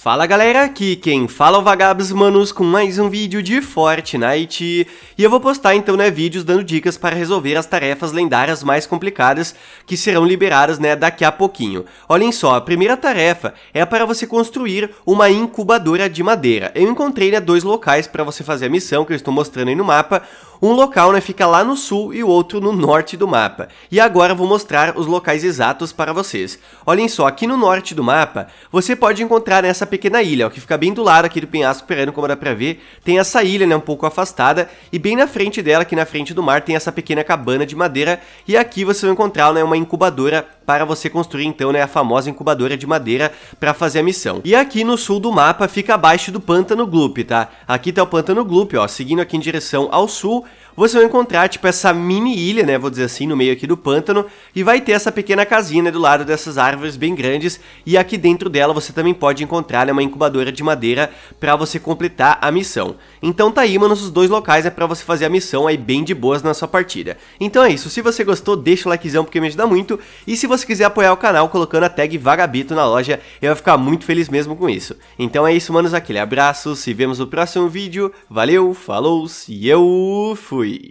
Fala galera, aqui quem fala é o Vagabes Manos com mais um vídeo de Fortnite e eu vou postar então né, vídeos dando dicas para resolver as tarefas lendárias mais complicadas que serão liberadas né, daqui a pouquinho. Olhem só, a primeira tarefa é para você construir uma incubadora de madeira. Eu encontrei né, dois locais para você fazer a missão que eu estou mostrando aí no mapa. Um local né, fica lá no sul e o outro no norte do mapa. E agora vou mostrar os locais exatos para vocês. Olhem só, aqui no norte do mapa, você pode encontrar nessa né, pequena ilha, ó, que fica bem do lado aqui do penhasco perano, como dá pra ver, tem essa ilha né, um pouco afastada, e bem na frente dela, aqui na frente do mar, tem essa pequena cabana de madeira, e aqui você vai encontrar né, uma incubadora para você construir então né, a famosa incubadora de madeira para fazer a missão. E aqui no sul do mapa fica abaixo do Pântano Gloop, tá? Aqui tá o Pântano Gloop, ó, seguindo aqui em direção ao sul, você vai encontrar, tipo, essa mini ilha, né, vou dizer assim, no meio aqui do pântano, e vai ter essa pequena casinha né, do lado dessas árvores bem grandes, e aqui dentro dela você também pode encontrar né, uma incubadora de madeira para você completar a missão. Então tá aí, mano, os dois locais, né, para você fazer a missão aí bem de boas na sua partida. Então é isso, se você gostou, deixa o likezão porque me ajuda muito, e se você quiser apoiar o canal colocando a tag Vagabito na loja, eu vou ficar muito feliz mesmo com isso. Então é isso, manos, aquele abraço, se vemos no próximo vídeo, valeu, falou, se eu fui